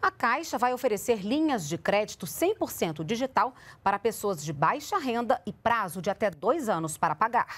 A Caixa vai oferecer linhas de crédito 100% digital para pessoas de baixa renda e prazo de até dois anos para pagar.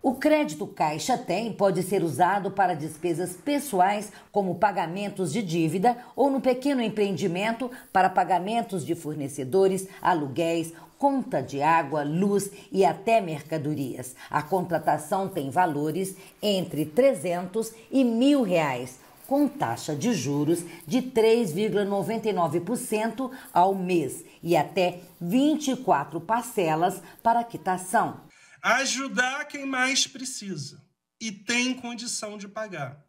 O crédito Caixa Tem pode ser usado para despesas pessoais, como pagamentos de dívida, ou no pequeno empreendimento, para pagamentos de fornecedores, aluguéis, conta de água, luz e até mercadorias. A contratação tem valores entre 300 e mil reais com taxa de juros de 3,99% ao mês e até 24 parcelas para quitação. Ajudar quem mais precisa e tem condição de pagar.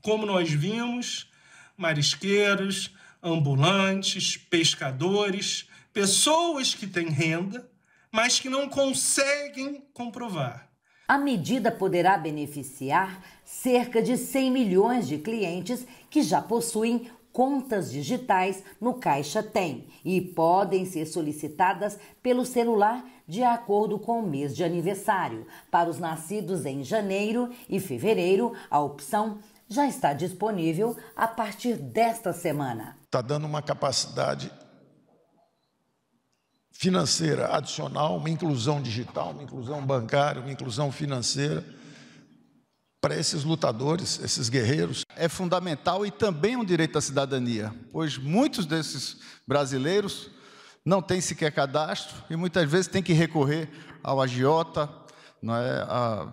Como nós vimos, marisqueiros, ambulantes, pescadores, pessoas que têm renda, mas que não conseguem comprovar. A medida poderá beneficiar cerca de 100 milhões de clientes que já possuem contas digitais no Caixa Tem e podem ser solicitadas pelo celular de acordo com o mês de aniversário. Para os nascidos em janeiro e fevereiro, a opção já está disponível a partir desta semana. Está dando uma capacidade financeira adicional, uma inclusão digital, uma inclusão bancária, uma inclusão financeira para esses lutadores, esses guerreiros. É fundamental e também um direito à cidadania, pois muitos desses brasileiros não têm sequer cadastro e muitas vezes têm que recorrer ao agiota, não é, a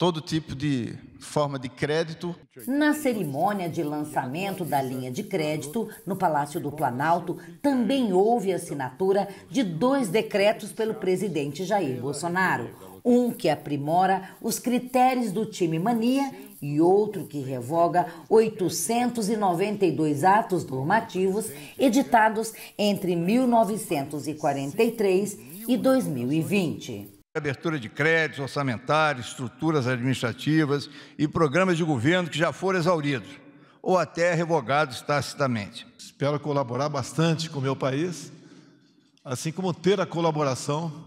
todo tipo de forma de crédito. Na cerimônia de lançamento da linha de crédito, no Palácio do Planalto, também houve assinatura de dois decretos pelo presidente Jair Bolsonaro. Um que aprimora os critérios do time Mania e outro que revoga 892 atos normativos editados entre 1943 e 2020 abertura de créditos orçamentários, estruturas administrativas e programas de governo que já foram exauridos ou até revogados tacitamente. Espero colaborar bastante com o meu país, assim como ter a colaboração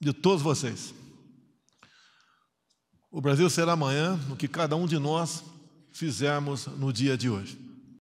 de todos vocês. O Brasil será amanhã no que cada um de nós fizermos no dia de hoje.